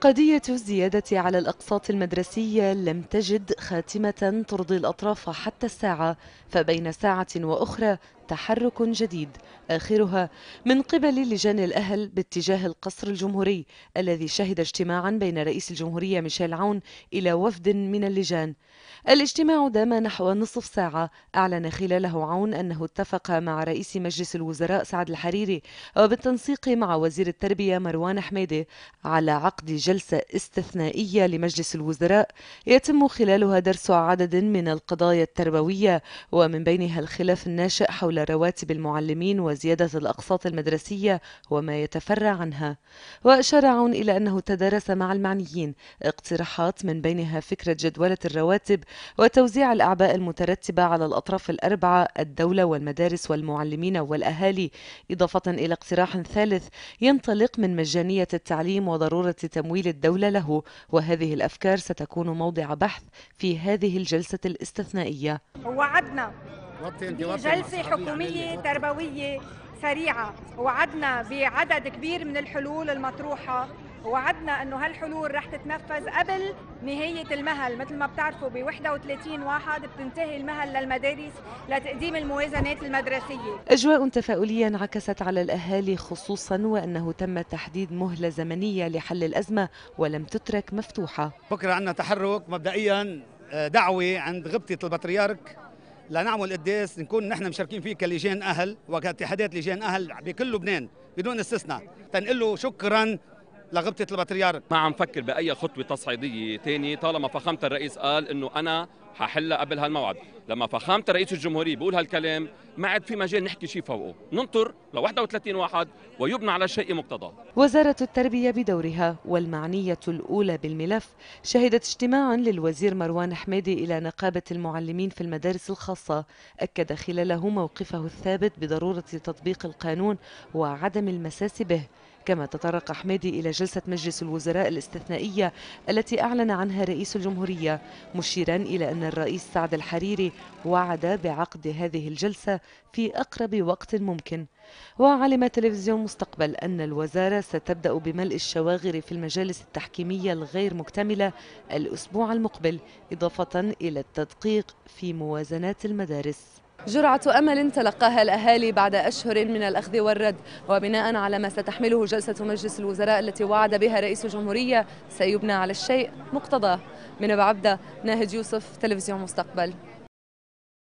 قضية الزيادة على الأقساط المدرسية لم تجد خاتمة ترضي الأطراف حتى الساعة فبين ساعة وأخرى تحرك جديد آخرها من قبل لجان الأهل باتجاه القصر الجمهوري الذي شهد اجتماعا بين رئيس الجمهورية ميشيل عون إلى وفد من اللجان الاجتماع دام نحو نصف ساعة أعلن خلاله عون أنه اتفق مع رئيس مجلس الوزراء سعد الحريري وبالتنسيق مع وزير التربية مروان حميدة على عقد جلسة استثنائية لمجلس الوزراء يتم خلالها درس عدد من القضايا التربوية ومن بينها الخلاف الناشئ حول رواتب المعلمين وزيادة الأقساط المدرسية وما يتفرع عنها وأشار عون إلى أنه تدارس مع المعنيين اقتراحات من بينها فكرة جدولة الرواتب وتوزيع الأعباء المترتبة على الأطراف الأربعة الدولة والمدارس والمعلمين والأهالي إضافة إلى اقتراح ثالث ينطلق من مجانية التعليم وضرورة تمويل الدولة له وهذه الأفكار ستكون موضع بحث في هذه الجلسة الاستثنائية وعدنا بجلسة انت حكوميه تربويه سريعه وعدنا بعدد كبير من الحلول المطروحه وعدنا انه هالحلول رح تتنفذ قبل نهايه المهل مثل ما بتعرفوا ب 31 واحد بتنتهي المهل للمدارس لتقديم الموازنات المدرسيه اجواء تفاؤليه انعكست على الاهالي خصوصا وانه تم تحديد مهله زمنيه لحل الازمه ولم تترك مفتوحه بكره عندنا تحرك مبدئيا آه، دعوه عند غبطه البطريرك لنعمل قداس نكون نحن مشاركين فيه كلجان اهل وكاتحادات لجان اهل بكل لبنان بدون استثناء تنقل له شكرا لغبطه البطريرك ما عم فكر باي خطوه تصعيديه ثانيه طالما فخامه الرئيس قال انه انا ححلها قبل هالموعد لما فخامه رئيس الجمهوريه بقول هالكلام ما عاد في مجال نحكي شيء فوقه ننطر ل 31 واحد ويبنى على شيء مقتضى وزاره التربيه بدورها والمعنيه الاولى بالملف شهدت اجتماعا للوزير مروان حميدي الى نقابه المعلمين في المدارس الخاصه اكد خلاله موقفه الثابت بضروره تطبيق القانون وعدم المساس به كما تطرق حميدي إلى جلسة مجلس الوزراء الاستثنائية التي أعلن عنها رئيس الجمهورية مشيرا إلى أن الرئيس سعد الحريري وعد بعقد هذه الجلسة في أقرب وقت ممكن وعلم تلفزيون مستقبل أن الوزارة ستبدأ بملء الشواغر في المجالس التحكيمية الغير مكتملة الأسبوع المقبل إضافة إلى التدقيق في موازنات المدارس جرعة أمل تلقاها الأهالي بعد أشهر من الأخذ والرد وبناء على ما ستحمله جلسة مجلس الوزراء التي وعد بها رئيس الجمهورية سيبنى على الشيء مقتضاه من أبو عبدة ناهد يوسف تلفزيون مستقبل